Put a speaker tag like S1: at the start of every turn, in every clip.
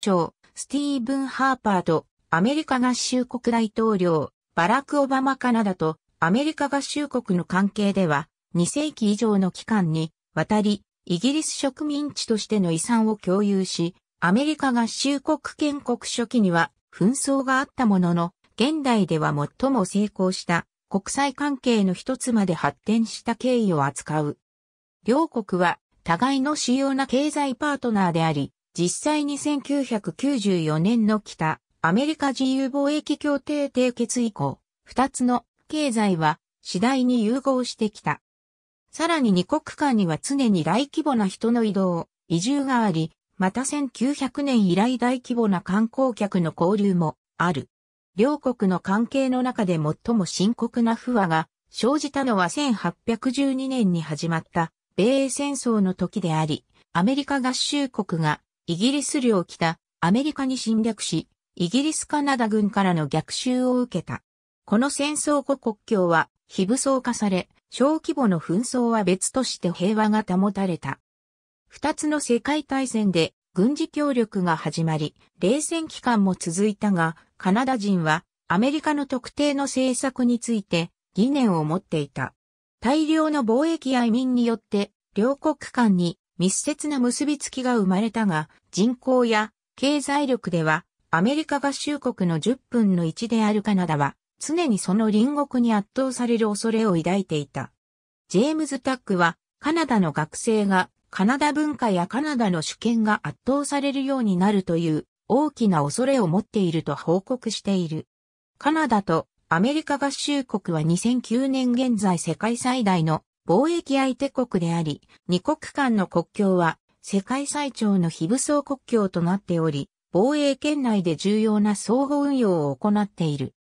S1: 長、スティーブン・ハーパーと、アメリカ合衆国大統領、バラク・オバマ・カナダと、アメリカ合衆国の関係では、2世紀以上の期間に、わたり、イギリス植民地としての遺産を共有し、アメリカ合衆国建国初期には、紛争があったものの、現代では最も成功した国際関係の一つまで発展した経緯を扱う。両国は互いの主要な経済パートナーであり、実際に1994年の北、アメリカ自由貿易協定締結以降、二つの経済は次第に融合してきた。さらに二国間には常に大規模な人の移動、移住があり、また1900年以来大規模な観光客の交流もある。両国の関係の中で最も深刻な不和が生じたのは1812年に始まった米英戦争の時であり、アメリカ合衆国がイギリス領北、アメリカに侵略し、イギリスカナダ軍からの逆襲を受けた。この戦争後国境は非武装化され、小規模の紛争は別として平和が保たれた。二つの世界大戦で軍事協力が始まり、冷戦期間も続いたが、カナダ人はアメリカの特定の政策について疑念を持っていた。大量の貿易や移民によって両国間に密接な結びつきが生まれたが、人口や経済力では、アメリカ合衆国の10分の1であるカナダは、常にその隣国に圧倒される恐れを抱いていた。ジェームズ・タックは、カナダの学生が、カナダ文化やカナダの主権が圧倒されるようになるという大きな恐れを持っていると報告している。カナダとアメリカ合衆国は2009年現在世界最大の貿易相手国であり、二国間の国境は世界最長の非武装国境となっており、防衛圏内で重要な相互運用を行っている。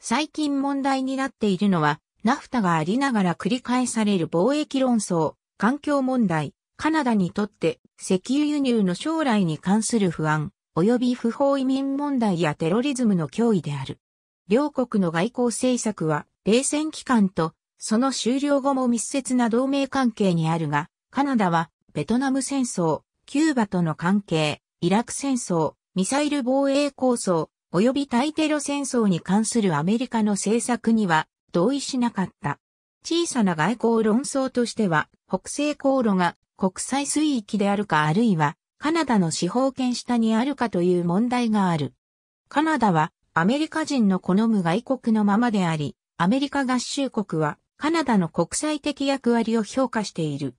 S1: 最近問題になっているのは、ナフタがありながら繰り返される貿易論争、環境問題、カナダにとって石油輸入の将来に関する不安、及び不法移民問題やテロリズムの脅威である。両国の外交政策は、冷戦期間とその終了後も密接な同盟関係にあるが、カナダは、ベトナム戦争、キューバとの関係、イラク戦争、ミサイル防衛構想、及び対テロ戦争に関するアメリカの政策には同意しなかった。小さな外交論争としては、北西航路が国際水域であるかあるいは、カナダの司法権下にあるかという問題がある。カナダはアメリカ人の好む外国のままであり、アメリカ合衆国はカナダの国際的役割を評価している。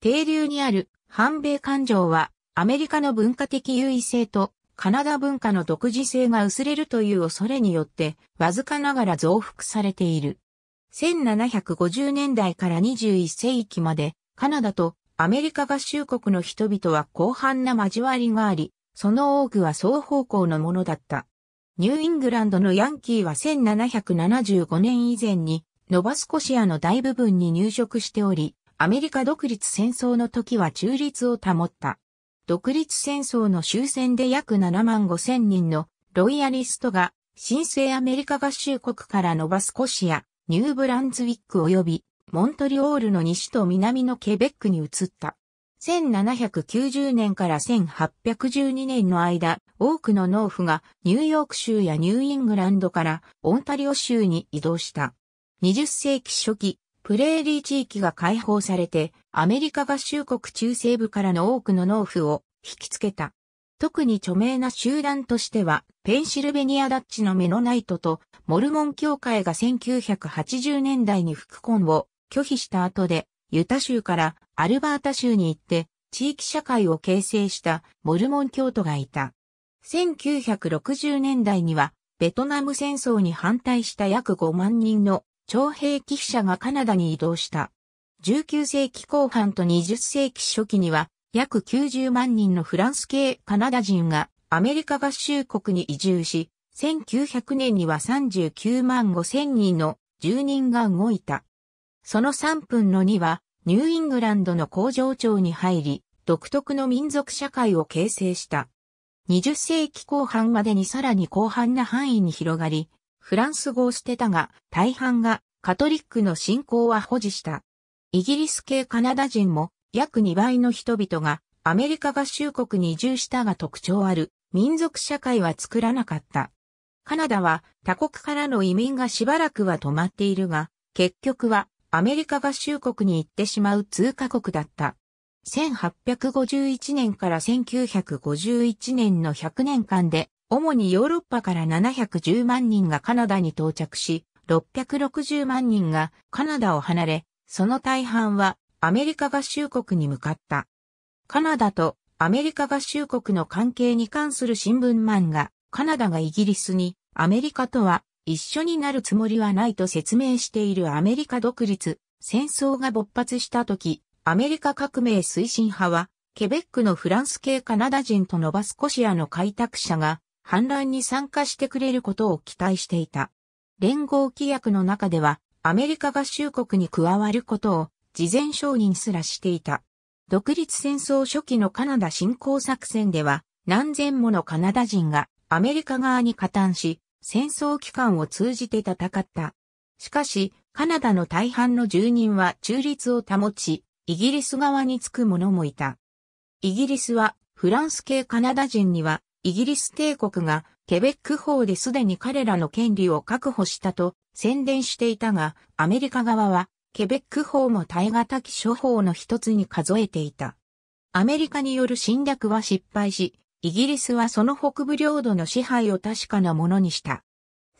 S1: 停流にある反米感情はアメリカの文化的優位性とカナダ文化の独自性が薄れるという恐れによってわずかながら増幅されている。1750年代から21世紀までカナダとアメリカ合衆国の人々は広範な交わりがあり、その多くは双方向のものだった。ニューイングランドのヤンキーは1775年以前にノバスコシアの大部分に入植しており、アメリカ独立戦争の時は中立を保った。独立戦争の終戦で約7万5千人のロイヤリストが新生アメリカ合衆国からノバスコシア、ニューブランズウィック及びモントリオールの西と南のケベックに移った。1790年から1812年の間、多くの農夫がニューヨーク州やニューイングランドからオンタリオ州に移動した。20世紀初期、プレーリー地域が解放されて、アメリカ合衆国中西部からの多くの農夫を引きつけた。特に著名な集団としては、ペンシルベニアダッチのメノナイトとモルモン教会が1980年代に復婚を拒否した後で、ユタ州からアルバータ州に行って、地域社会を形成したモルモン教徒がいた。1960年代には、ベトナム戦争に反対した約5万人の徴兵記者がカナダに移動した。19世紀後半と20世紀初期には、約90万人のフランス系カナダ人がアメリカ合衆国に移住し、1900年には39万5千人の住人が動いた。その3分の2は、ニューイングランドの工場長に入り、独特の民族社会を形成した。20世紀後半までにさらに広範な範囲に広がり、フランス語を捨てたが、大半がカトリックの信仰は保持した。イギリス系カナダ人も約2倍の人々がアメリカ合衆国に移住したが特徴ある民族社会は作らなかった。カナダは他国からの移民がしばらくは止まっているが、結局はアメリカ合衆国に行ってしまう通過国だった。1851年から1951年の100年間で主にヨーロッパから710万人がカナダに到着し、660万人がカナダを離れ、その大半はアメリカ合衆国に向かった。カナダとアメリカ合衆国の関係に関する新聞漫画、カナダがイギリスにアメリカとは一緒になるつもりはないと説明しているアメリカ独立、戦争が勃発した時、アメリカ革命推進派は、ケベックのフランス系カナダ人とノバスコシアの開拓者が反乱に参加してくれることを期待していた。連合規約の中では、アメリカ合衆国に加わることを事前承認すらしていた。独立戦争初期のカナダ侵攻作戦では、何千ものカナダ人がアメリカ側に加担し、戦争期間を通じて戦った。しかし、カナダの大半の住人は中立を保ち、イギリス側につく者もいた。イギリスはフランス系カナダ人にはイギリス帝国がケベック法ですでに彼らの権利を確保したと宣伝していたが、アメリカ側はケベック法も耐え難き諸法の一つに数えていた。アメリカによる侵略は失敗し、イギリスはその北部領土の支配を確かなものにした。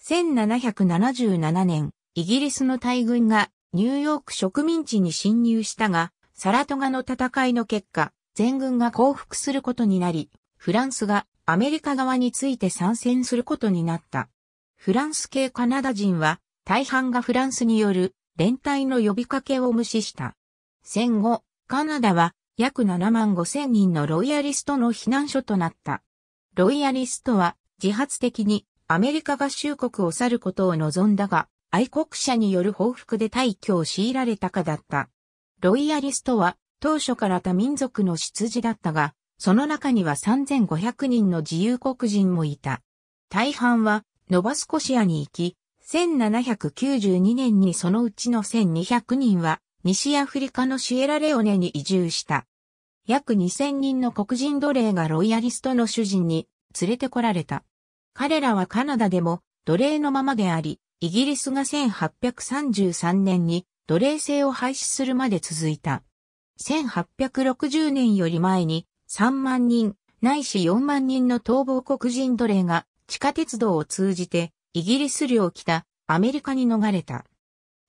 S1: 1777年、イギリスの大軍がニューヨーク植民地に侵入したが、サラトガの戦いの結果、全軍が降伏することになり、フランスがアメリカ側について参戦することになった。フランス系カナダ人は大半がフランスによる連帯の呼びかけを無視した。戦後、カナダは約7万5千人のロイヤリストの避難所となった。ロイヤリストは自発的にアメリカ合衆国を去ることを望んだが、愛国者による報復で退去を強いられたかだった。ロイヤリストは当初から多民族の出自だったが、その中には3500人の自由黒人もいた。大半は、ノバスコシアに行き、1792年にそのうちの1200人は、西アフリカのシエラレオネに移住した。約2000人の黒人奴隷がロイヤリストの主人に連れてこられた。彼らはカナダでも奴隷のままであり、イギリスが1833年に奴隷制を廃止するまで続いた。1860年より前に3万人、ないし4万人の逃亡黒人奴隷が地下鉄道を通じてイギリス領北アメリカに逃れた。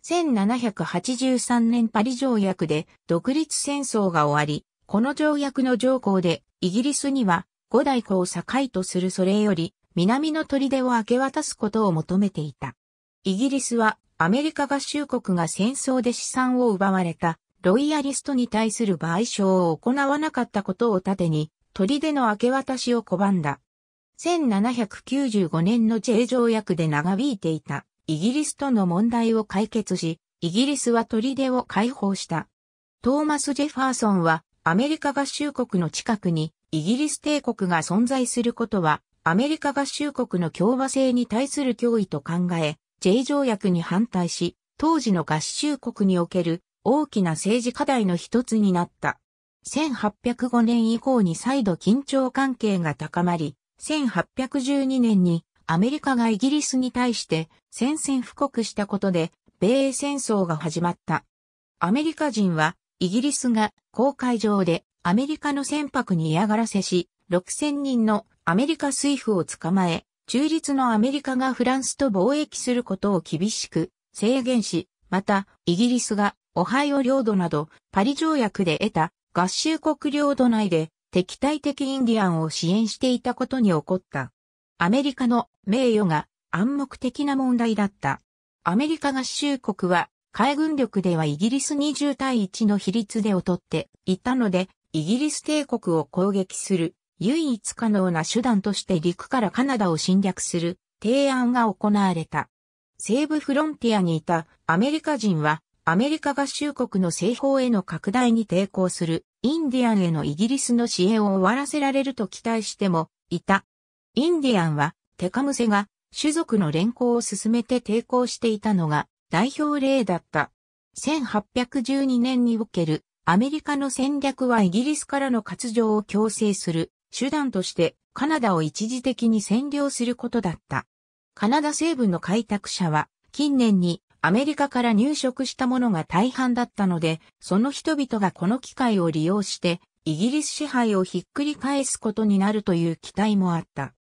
S1: 1783年パリ条約で独立戦争が終わり、この条約の条項でイギリスには五大湖を境とするそれより南の砦を明け渡すことを求めていた。イギリスはアメリカ合衆国が戦争で資産を奪われたロイヤリストに対する賠償を行わなかったことを盾に、砦の明け渡しを拒んだ。1795年の J 条約で長引いていたイギリスとの問題を解決し、イギリスは砦を解放した。トーマス・ジェファーソンはアメリカ合衆国の近くにイギリス帝国が存在することはアメリカ合衆国の共和制に対する脅威と考え、J 条約に反対し、当時の合衆国における大きな政治課題の一つになった。1805年以降に再度緊張関係が高まり、1812年にアメリカがイギリスに対して宣戦布告したことで、米英戦争が始まった。アメリカ人は、イギリスが公海上でアメリカの船舶に嫌がらせし、6000人のアメリカ水夫を捕まえ、中立のアメリカがフランスと貿易することを厳しく制限し、また、イギリスがオハイオ領土など、パリ条約で得た合衆国領土内で敵対的インディアンを支援していたことに起こった。アメリカの名誉が暗黙的な問題だった。アメリカ合衆国は海軍力ではイギリス20対1の比率で劣っていたので、イギリス帝国を攻撃する唯一可能な手段として陸からカナダを侵略する提案が行われた。西部フロンティアにいたアメリカ人はアメリカ合衆国の西方への拡大に抵抗するインディアンへのイギリスの支援を終わらせられると期待してもいた。インディアンはテカムセが種族の連行を進めて抵抗していたのが代表例だった。1812年におけるアメリカの戦略はイギリスからの割譲を強制する手段としてカナダを一時的に占領することだった。カナダ西部の開拓者は近年にアメリカから入植したものが大半だったので、その人々がこの機会を利用して、イギリス支配をひっくり返すことになるという期待もあった。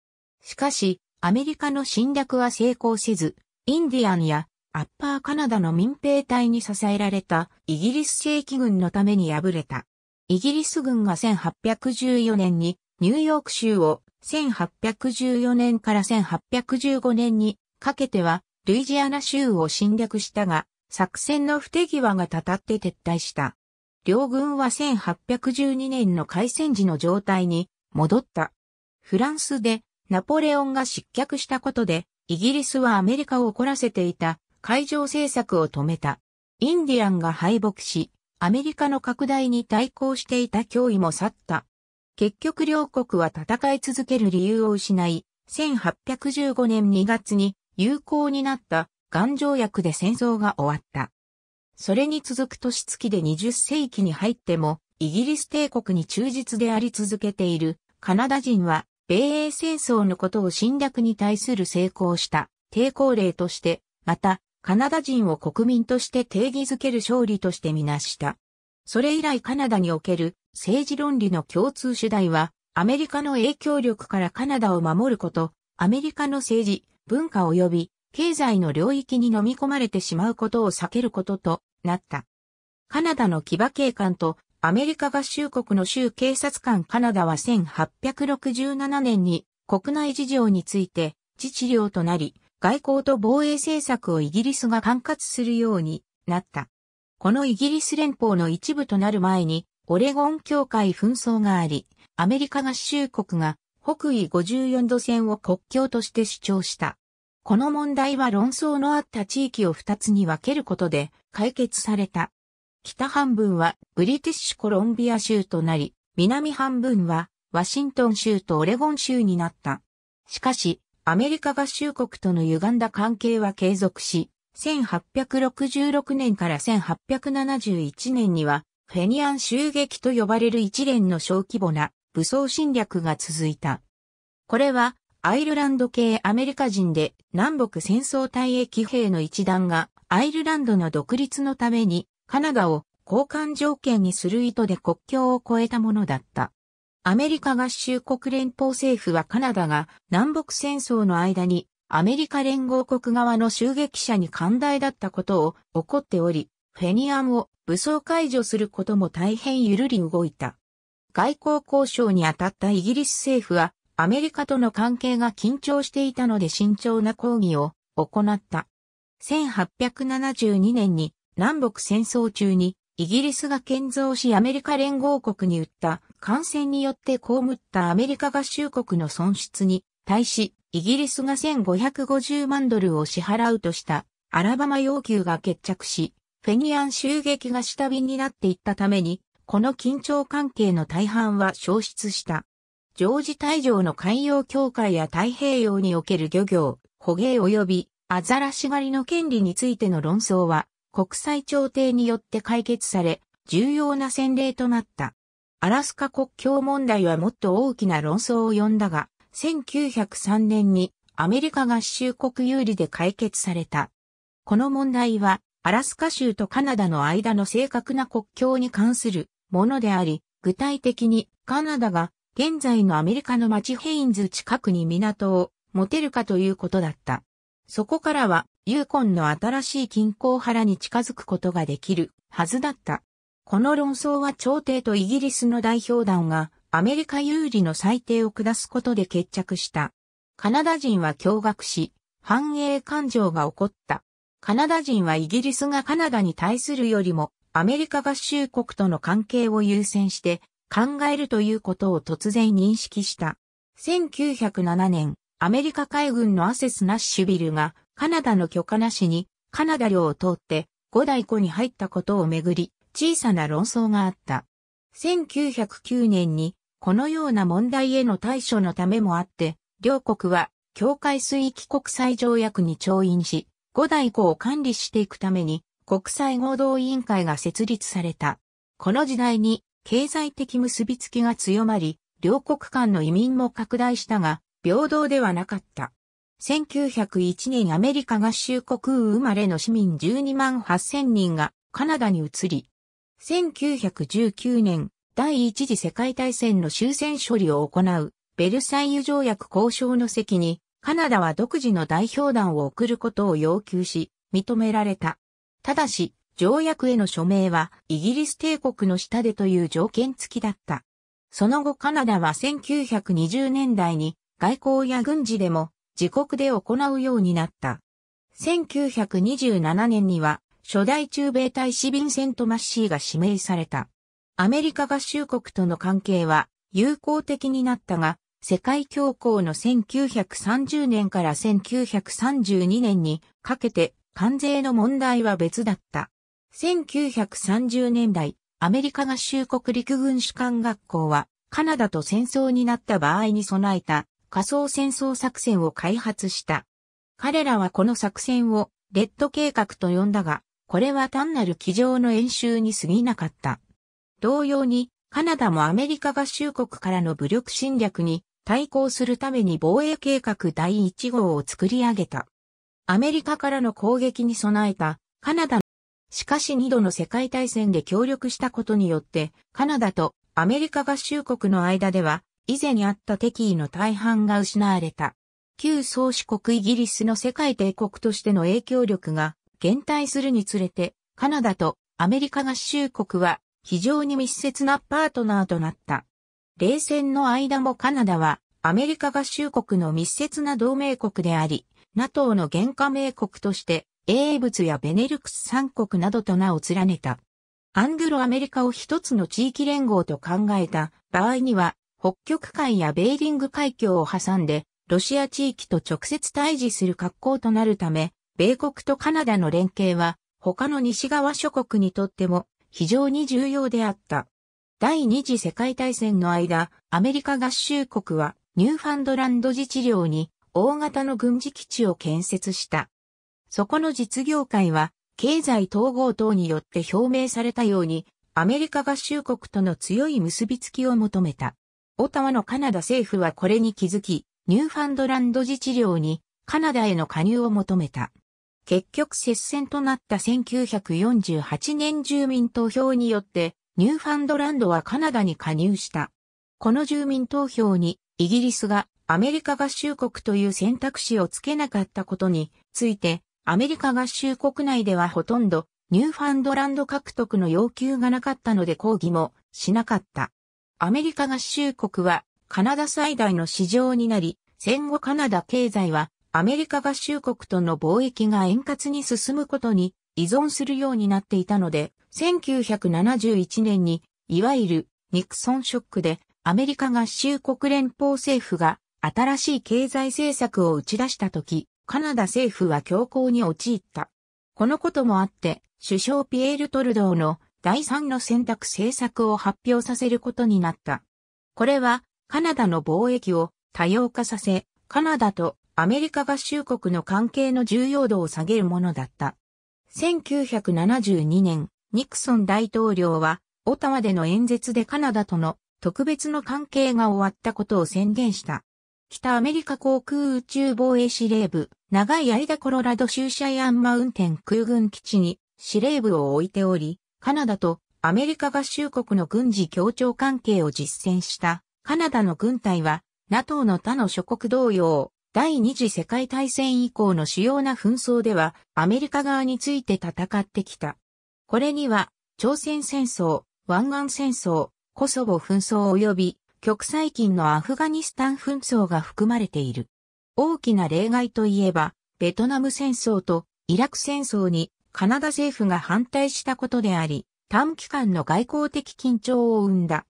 S1: しかし、アメリカの侵略は成功せず、インディアンやアッパーカナダの民兵隊に支えられたイギリス正規軍のために敗れた。イギリス軍が1814年にニューヨーク州を1814年から1815年にかけてはルイジアナ州を侵略したが、作戦の不手際がたたって撤退した。両軍は1812年の開戦時の状態に戻った。フランスでナポレオンが失脚したことで、イギリスはアメリカを怒らせていた海上政策を止めた。インディアンが敗北し、アメリカの拡大に対抗していた脅威も去った。結局両国は戦い続ける理由を失い、1815年2月に有効になった頑条約で戦争が終わった。それに続く年月で20世紀に入っても、イギリス帝国に忠実であり続けているカナダ人は、米英戦争のことを侵略に対する成功した抵抗例として、また、カナダ人を国民として定義づける勝利としてみなした。それ以来カナダにおける政治論理の共通主題は、アメリカの影響力からカナダを守ること、アメリカの政治、文化及び経済の領域に飲み込まれてしまうことを避けることとなった。カナダの騎馬警官とアメリカ合衆国の州警察官カナダは1867年に国内事情について自治領となり、外交と防衛政策をイギリスが管轄するようになった。このイギリス連邦の一部となる前に、オレゴン協会紛争があり、アメリカ合衆国が北緯54度線を国境として主張した。この問題は論争のあった地域を二つに分けることで解決された。北半分はブリティッシュコロンビア州となり、南半分はワシントン州とオレゴン州になった。しかし、アメリカ合衆国との歪んだ関係は継続し、1866年から1871年には、フェニアン襲撃と呼ばれる一連の小規模な武装侵略が続いた。これは、アイルランド系アメリカ人で南北戦争退役兵の一団がアイルランドの独立のためにカナダを交換条件にする意図で国境を越えたものだった。アメリカ合衆国連邦政府はカナダが南北戦争の間にアメリカ連合国側の襲撃者に寛大だったことを怒っており、フェニアンを武装解除することも大変ゆるり動いた。外交交渉に当たったイギリス政府は、アメリカとの関係が緊張していたので慎重な抗議を行った。1872年に南北戦争中にイギリスが建造しアメリカ連合国に売った感染によって被ったアメリカ合衆国の損失に対しイギリスが1550万ドルを支払うとしたアラバマ要求が決着し、フェニアン襲撃が下火になっていったためにこの緊張関係の大半は消失した。ジョージ大城の海洋協会や太平洋における漁業、捕鯨及びアザラシ狩りの権利についての論争は国際調停によって解決され、重要な先例となった。アラスカ国境問題はもっと大きな論争を呼んだが、1903年にアメリカ合衆国有利で解決された。この問題は、アラスカ州とカナダの間の正確な国境に関するものであり、具体的にカナダが現在のアメリカの町ヘインズ近くに港を持てるかということだった。そこからはユーコンの新しい近郊原に近づくことができるはずだった。この論争は朝廷とイギリスの代表団がアメリカ有利の裁定を下すことで決着した。カナダ人は驚愕し、繁栄感情が起こった。カナダ人はイギリスがカナダに対するよりもアメリカ合衆国との関係を優先して考えるということを突然認識した。1907年、アメリカ海軍のアセス・ナッシュビルがカナダの許可なしにカナダ領を通って五大湖に入ったことをめぐり小さな論争があった。1909年にこのような問題への対処のためもあって、両国は境界水域国際条約に調印し、五大湖を管理していくために国際合同委員会が設立された。この時代に経済的結びつきが強まり、両国間の移民も拡大したが、平等ではなかった。1901年アメリカ合衆国生まれの市民12万8000人がカナダに移り、1919年第一次世界大戦の終戦処理を行うベルサイユ条約交渉の席にカナダは独自の代表団を送ることを要求し、認められた。ただし、条約への署名はイギリス帝国の下でという条件付きだった。その後カナダは1920年代に外交や軍事でも自国で行うようになった。1927年には初代中米大使ビンセント・マッシーが指名された。アメリカ合衆国との関係は友好的になったが、世界恐慌の1930年から1932年にかけて関税の問題は別だった。1930年代、アメリカ合衆国陸軍主管学校は、カナダと戦争になった場合に備えた仮想戦争作戦を開発した。彼らはこの作戦をレッド計画と呼んだが、これは単なる机上の演習に過ぎなかった。同様に、カナダもアメリカ合衆国からの武力侵略に対抗するために防衛計画第1号を作り上げた。アメリカからの攻撃に備えたカナダ。しかし二度の世界大戦で協力したことによって、カナダとアメリカ合衆国の間では、以前にあった敵意の大半が失われた。旧宗主国イギリスの世界帝国としての影響力が減退するにつれて、カナダとアメリカ合衆国は非常に密接なパートナーとなった。冷戦の間もカナダはアメリカ合衆国の密接な同盟国であり、NATO の原加盟国として、英仏やベネルクス三国などと名を連ねた。アングロアメリカを一つの地域連合と考えた場合には、北極海やベーリング海峡を挟んで、ロシア地域と直接対峙する格好となるため、米国とカナダの連携は、他の西側諸国にとっても非常に重要であった。第二次世界大戦の間、アメリカ合衆国はニューファンドランド自治領に大型の軍事基地を建設した。そこの実業界は、経済統合等によって表明されたように、アメリカ合衆国との強い結びつきを求めた。オタワのカナダ政府はこれに気づき、ニューファンドランド自治領にカナダへの加入を求めた。結局接戦となった1948年住民投票によって、ニューファンドランドはカナダに加入した。この住民投票にイギリスがアメリカ合衆国という選択肢をつけなかったことについて、アメリカ合衆国内ではほとんどニューファンドランド獲得の要求がなかったので抗議もしなかった。アメリカ合衆国はカナダ最大の市場になり、戦後カナダ経済はアメリカ合衆国との貿易が円滑に進むことに依存するようになっていたので、1971年にいわゆるニクソンショックでアメリカ合衆国連邦政府が新しい経済政策を打ち出した時、カナダ政府は強行に陥った。このこともあって、首相ピエール・トルドーの第三の選択政策を発表させることになった。これは、カナダの貿易を多様化させ、カナダとアメリカ合衆国の関係の重要度を下げるものだった。1972年、ニクソン大統領は、オタワでの演説でカナダとの特別の関係が終わったことを宣言した。北アメリカ航空宇宙防衛司令部、長い間コロラド州シャイアンマウンテン空軍基地に司令部を置いており、カナダとアメリカ合衆国の軍事協調関係を実践したカナダの軍隊は NATO の他の諸国同様、第二次世界大戦以降の主要な紛争ではアメリカ側について戦ってきた。これには朝鮮戦争、湾岸戦争、コソボ紛争及び極最近のアフガニスタン紛争が含まれている。大きな例外といえば、ベトナム戦争とイラク戦争にカナダ政府が反対したことであり、短期間の外交的緊張を生んだ。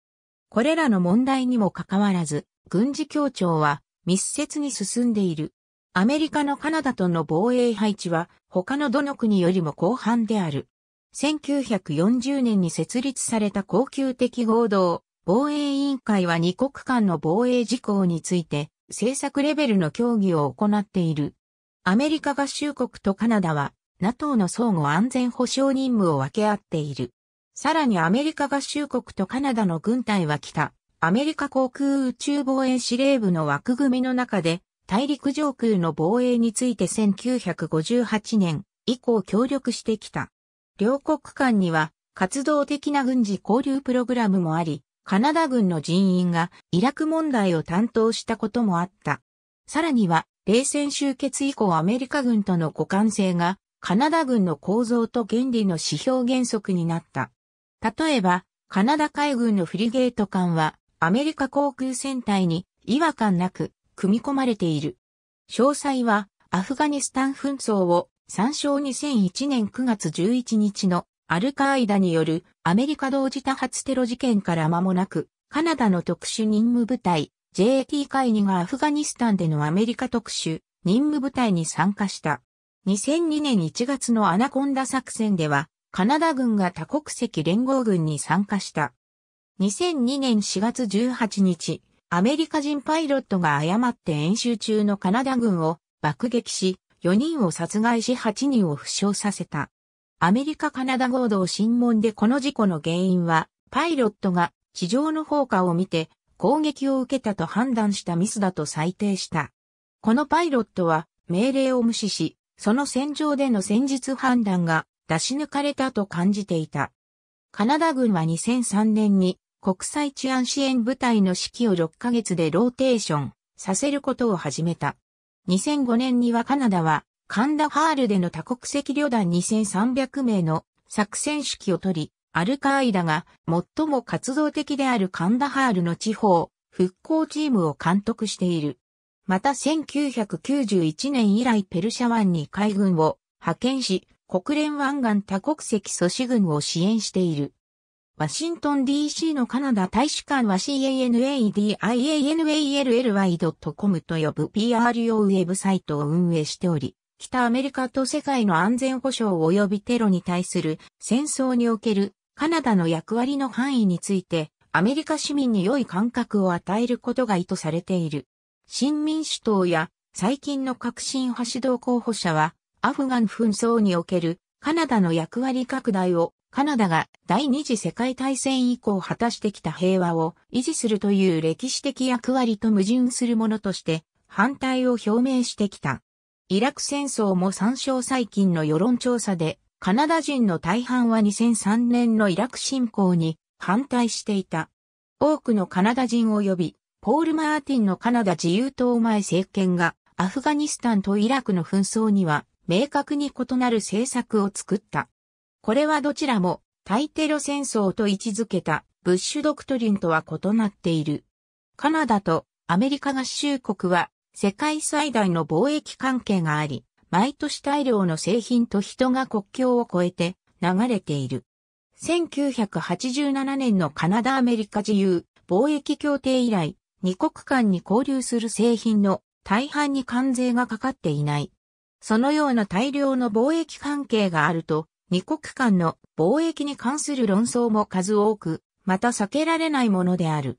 S1: これらの問題にもかかわらず、軍事協調は密接に進んでいる。アメリカのカナダとの防衛配置は他のどの国よりも広範である。1940年に設立された高級的合同防衛委員会は2国間の防衛事項について政策レベルの協議を行っている。アメリカ合衆国とカナダは NATO の相互安全保障任務を分け合っている。さらにアメリカ合衆国とカナダの軍隊は北、アメリカ航空宇宙防衛司令部の枠組みの中で大陸上空の防衛について1958年以降協力してきた。両国間には活動的な軍事交流プログラムもあり、カナダ軍の人員がイラク問題を担当したこともあった。さらには、冷戦終結以降アメリカ軍との互換性が、カナダ軍の構造と原理の指標原則になった。例えば、カナダ海軍のフリゲート艦は、アメリカ航空戦隊に違和感なく組み込まれている。詳細は、アフガニスタン紛争を参照2001年9月11日のアルカーイダによるアメリカ同時多発テロ事件から間もなく、カナダの特殊任務部隊 JT 会議がアフガニスタンでのアメリカ特殊任務部隊に参加した。2002年1月のアナコンダ作戦では、カナダ軍が多国籍連合軍に参加した。2002年4月18日、アメリカ人パイロットが誤って演習中のカナダ軍を爆撃し、4人を殺害し8人を負傷させた。アメリカ・カナダ合同審問でこの事故の原因は、パイロットが地上の砲火を見て攻撃を受けたと判断したミスだと裁定した。このパイロットは命令を無視し、その戦場での戦術判断が出し抜かれたと感じていた。カナダ軍は2003年に国際治安支援部隊の指揮を6ヶ月でローテーションさせることを始めた。2005年にはカナダはカンダハールでの多国籍旅団2300名の作戦指揮を取り、アルカーイダが最も活動的であるカンダハールの地方、復興チームを監督している。また1991年以来ペルシャ湾に海軍を派遣し、国連湾岸多国籍阻止軍を支援している。ワシントン DC のカナダ大使館は CANADIANALLY.com と呼ぶ PR 用ウェブサイトを運営しており、北アメリカと世界の安全保障及びテロに対する戦争におけるカナダの役割の範囲についてアメリカ市民に良い感覚を与えることが意図されている。新民主党や最近の革新派指導候補者はアフガン紛争におけるカナダの役割拡大をカナダが第二次世界大戦以降果たしてきた平和を維持するという歴史的役割と矛盾するものとして反対を表明してきた。イラク戦争も参照最近の世論調査で、カナダ人の大半は2003年のイラク侵攻に反対していた。多くのカナダ人及び、ポール・マーティンのカナダ自由党前政権が、アフガニスタンとイラクの紛争には、明確に異なる政策を作った。これはどちらも、対テロ戦争と位置づけた、ブッシュドクトリンとは異なっている。カナダとアメリカ合衆国は世界最大の貿易関係があり、毎年大量の製品と人が国境を越えて流れている。1987年のカナダアメリカ自由貿易協定以来、二国間に交流する製品の大半に関税がかかっていない。そのような大量の貿易関係があると、二国間の貿易に関する論争も数多く、また避けられないものである。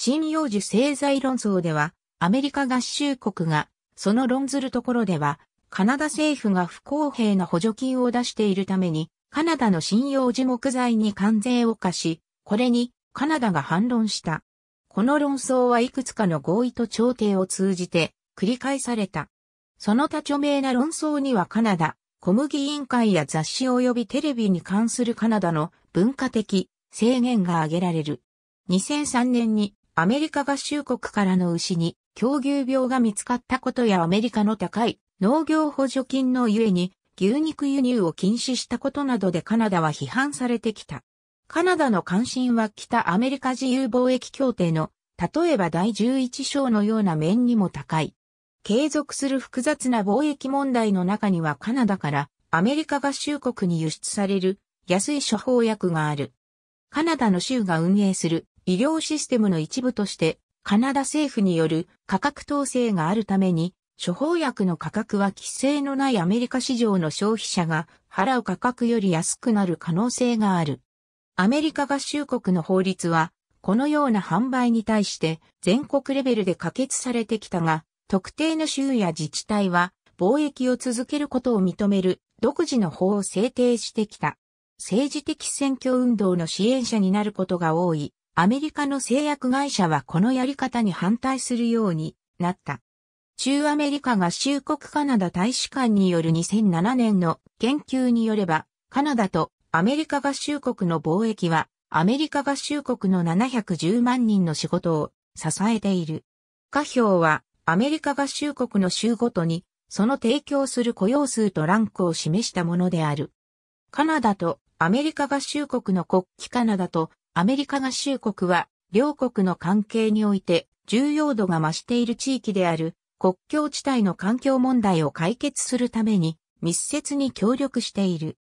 S1: 針葉樹製材論争では、アメリカ合衆国が、その論ずるところでは、カナダ政府が不公平な補助金を出しているために、カナダの信用樹木材に関税を課し、これにカナダが反論した。この論争はいくつかの合意と調停を通じて繰り返された。その他著名な論争にはカナダ、小麦委員会や雑誌及びテレビに関するカナダの文化的制限が挙げられる。2003年にアメリカ合衆国からの牛に狂牛病が見つかったことやアメリカの高い農業補助金のゆえに牛肉輸入を禁止したことなどでカナダは批判されてきた。カナダの関心は北アメリカ自由貿易協定の例えば第11章のような面にも高い。継続する複雑な貿易問題の中にはカナダからアメリカ合衆国に輸出される安い処方薬がある。カナダの州が運営する医療システムの一部としてカナダ政府による価格統制があるために、処方薬の価格は規制のないアメリカ市場の消費者が払う価格より安くなる可能性がある。アメリカ合衆国の法律は、このような販売に対して全国レベルで可決されてきたが、特定の州や自治体は貿易を続けることを認める独自の法を制定してきた。政治的選挙運動の支援者になることが多いアメリカの製薬会社はこのやり方に反対するようになった。中アメリカ合衆国カナダ大使館による2007年の研究によれば、カナダとアメリカ合衆国の貿易は、アメリカ合衆国の710万人の仕事を支えている。下表は、アメリカ合衆国の州ごとに、その提供する雇用数とランクを示したものである。カナダとアメリカ合衆国の国旗カナダとアメリカ合衆国は、両国の関係において、重要度が増している地域である、国境地帯の環境問題を解決するために、密接に協力している。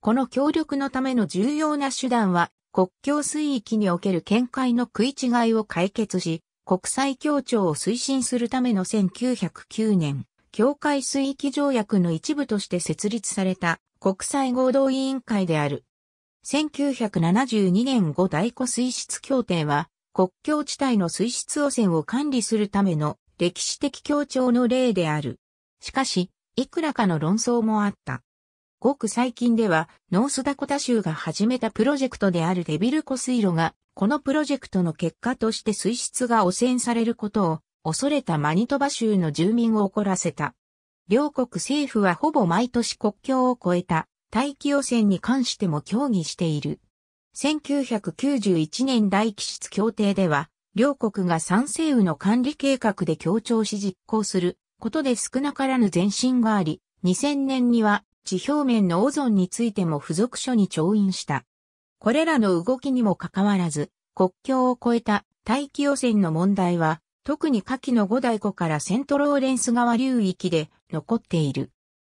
S1: この協力のための重要な手段は、国境水域における見解の食い違いを解決し、国際協調を推進するための1909年、境界水域条約の一部として設立された国際合同委員会である。1972年後大湖水質協定は、国境地帯の水質汚染を管理するための歴史的協調の例である。しかし、いくらかの論争もあった。ごく最近では、ノースダコタ州が始めたプロジェクトであるデビル湖水路が、このプロジェクトの結果として水質が汚染されることを、恐れたマニトバ州の住民を怒らせた。両国政府はほぼ毎年国境を越えた大気汚染に関しても協議している。1991年大気質協定では、両国が酸性雨の管理計画で協調し実行することで少なからぬ前進があり、2000年には地表面のオゾンについても付属書に調印した。これらの動きにもかかわらず、国境を越えた大気汚染の問題は、特に下記の五大湖からセントローレンス川流域で残っている。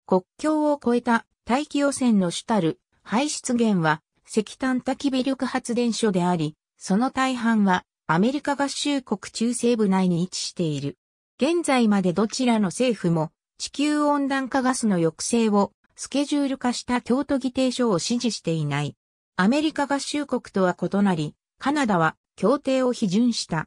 S1: 国境を越えた大気汚染の主たる排出源は石炭焚き火力発電所であり、その大半はアメリカ合衆国中西部内に位置している。現在までどちらの政府も地球温暖化ガスの抑制をスケジュール化した京都議定書を支持していない。アメリカ合衆国とは異なり、カナダは協定を批准した。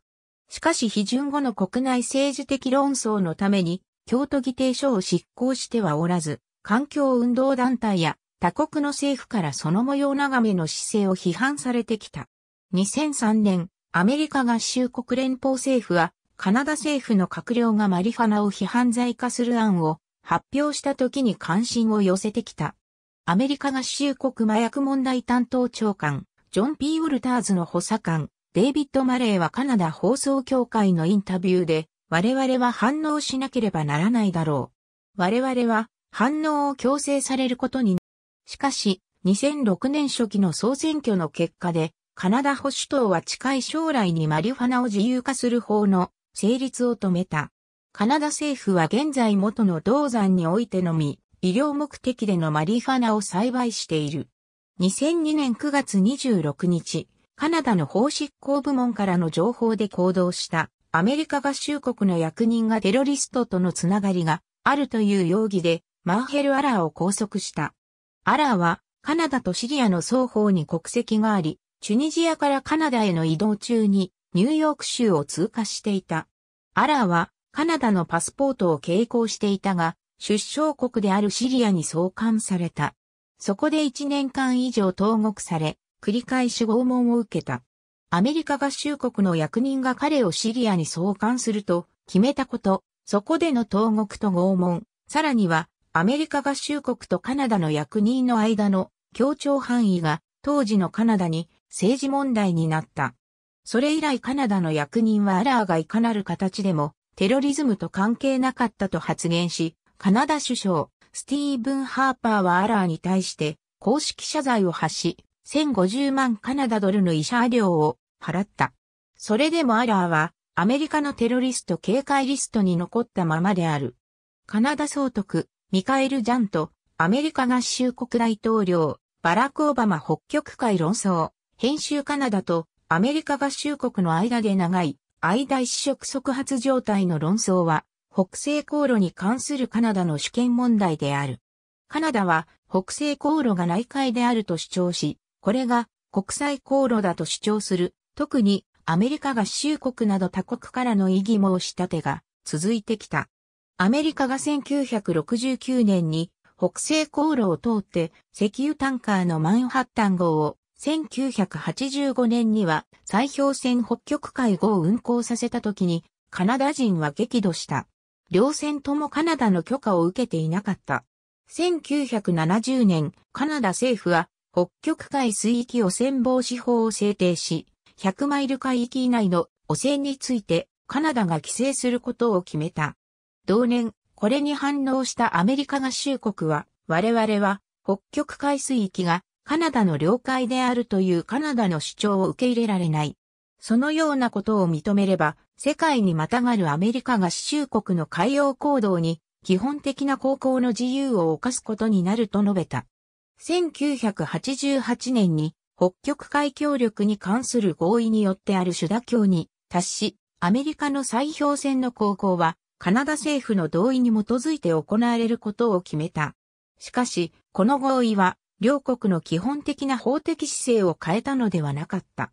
S1: しかし批准後の国内政治的論争のために、京都議定書を執行してはおらず、環境運動団体や他国の政府からその模様眺めの姿勢を批判されてきた。2003年、アメリカ合衆国連邦政府は、カナダ政府の閣僚がマリファナを批判罪化する案を発表した時に関心を寄せてきた。アメリカ合衆国麻薬問題担当長官、ジョン・ P・ ウォルターズの補佐官、デイビッド・マレーはカナダ放送協会のインタビューで、我々は反応しなければならないだろう。我々は反応を強制されることに、しかし、2006年初期の総選挙の結果で、カナダ保守党は近い将来にマリファナを自由化する法の成立を止めた。カナダ政府は現在元の銅山においてのみ、医療目的でのマリファナを栽培している。2002年9月26日、カナダの法執行部門からの情報で行動したアメリカ合衆国の役人がテロリストとのつながりがあるという容疑でマーヘル・アラーを拘束した。アラーはカナダとシリアの双方に国籍があり、チュニジアからカナダへの移動中にニューヨーク州を通過していた。アラーはカナダのパスポートを携行していたが、出生国であるシリアに送還された。そこで1年間以上投獄され、繰り返し拷問を受けた。アメリカ合衆国の役人が彼をシリアに送還すると決めたこと、そこでの投獄と拷問、さらにはアメリカ合衆国とカナダの役人の間の協調範囲が当時のカナダに政治問題になった。それ以来カナダの役人はアラーがいかなる形でもテロリズムと関係なかったと発言し、カナダ首相スティーブン・ハーパーはアラーに対して公式謝罪を発し、1050万カナダドルの慰謝料を払った。それでもアラーはアメリカのテロリスト警戒リストに残ったままである。カナダ総督ミカエル・ジャンと、アメリカ合衆国大統領、バラク・オバマ北極海論争、編集カナダとアメリカ合衆国の間で長い、間一触即発状態の論争は、北西航路に関するカナダの主権問題である。カナダは北西航路が内海であると主張し、これが国際航路だと主張する、特にアメリカ合衆国など他国からの異議申し立てが続いてきた。アメリカが1969年に北西航路を通って石油タンカーのマンハッタン号を1985年には砕氷船北極海号を運航させた時にカナダ人は激怒した。両船ともカナダの許可を受けていなかった。1970年、カナダ政府は北極海水域汚染防止法を制定し、100マイル海域以内の汚染についてカナダが規制することを決めた。同年、これに反応したアメリカ合衆国は、我々は、北極海水域がカナダの領海であるというカナダの主張を受け入れられない。そのようなことを認めれば、世界にまたがるアメリカ合衆国の海洋行動に基本的な航行の自由を犯すことになると述べた。1988年に北極海協力に関する合意によってある手打橋に達し、アメリカの砕氷船の航行はカナダ政府の同意に基づいて行われることを決めた。しかし、この合意は、両国の基本的な法的姿勢を変えたのではなかった。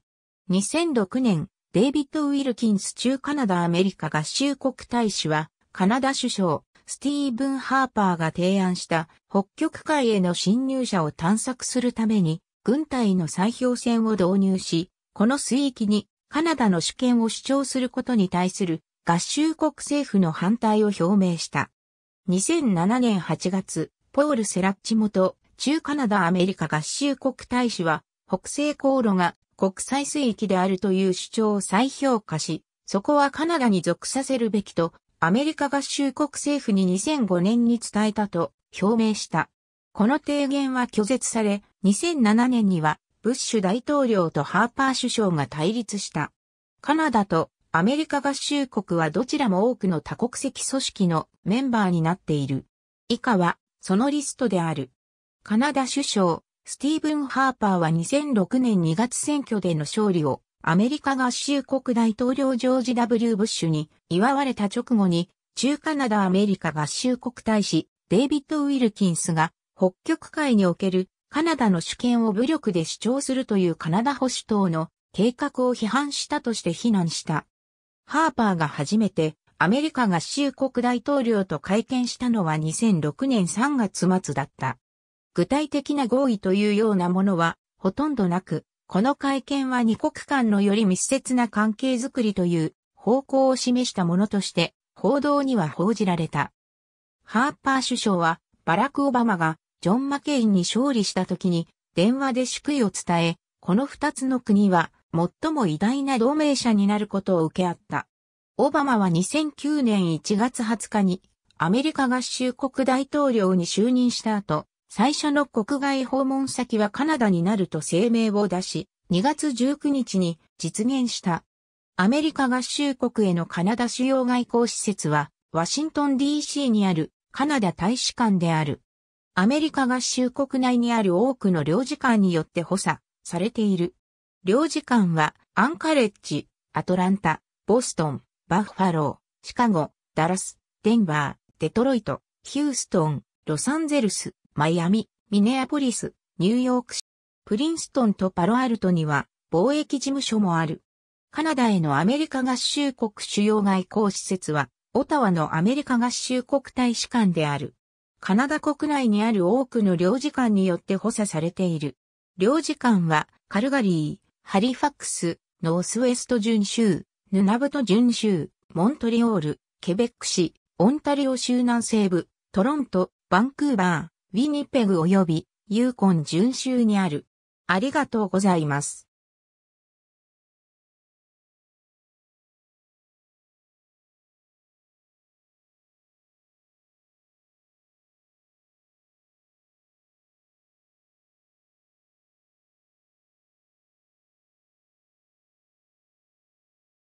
S1: 2006年、デイビッド・ウィルキンス中カナダ・アメリカ合衆国大使は、カナダ首相、スティーブン・ハーパーが提案した北極海への侵入者を探索するために、軍隊の砕氷船を導入し、この水域にカナダの主権を主張することに対する合衆国政府の反対を表明した。2007年8月、ポール・セラッチ元、中カナダアメリカ合衆国大使は、北西航路が国際水域であるという主張を再評価し、そこはカナダに属させるべきと、アメリカ合衆国政府に2005年に伝えたと表明した。この提言は拒絶され、2007年にはブッシュ大統領とハーパー首相が対立した。カナダとアメリカ合衆国はどちらも多くの多国籍組織のメンバーになっている。以下は、そのリストである。カナダ首相、スティーブン・ハーパーは2006年2月選挙での勝利を、アメリカ合衆国大統領ジョージ・ W・ ブッシュに祝われた直後に、中カナダアメリカ合衆国大使、デイビッド・ウィルキンスが、北極海におけるカナダの主権を武力で主張するというカナダ保守党の計画を批判したとして非難した。ハーパーが初めてアメリカ合衆国大統領と会見したのは2006年3月末だった。具体的な合意というようなものはほとんどなく、この会見は二国間のより密接な関係づくりという方向を示したものとして報道には報じられた。ハーパー首相はバラク・オバマがジョン・マケインに勝利した時に電話で祝意を伝え、この二つの国は最も偉大な同盟者になることを受け合った。オバマは2009年1月20日にアメリカ合衆国大統領に就任した後、最初の国外訪問先はカナダになると声明を出し、2月19日に実現した。アメリカ合衆国へのカナダ主要外交施設は、ワシントン DC にあるカナダ大使館である。アメリカ合衆国内にある多くの領事館によって補佐されている。領事館は、アンカレッジ、アトランタ、ボストン、バッファロー、シカゴ、ダラス、デンバー、デトロイト、ヒューストン、ロサンゼルス、マイアミ、ミネアポリス、ニューヨーク市、プリンストンとパロアルトには貿易事務所もある。カナダへのアメリカ合衆国主要外交施設は、オタワのアメリカ合衆国大使館である。カナダ国内にある多くの領事館によって補佐されている。領事館は、カルガリー、ハリファックス、ノースウェスト準州、ヌナブト準州、モントリオール、ケベック市、オンタリオ州南西部、トロント、バンクーバー、ウィニペグ及び、ユーコン準州にある。ありがとうございます。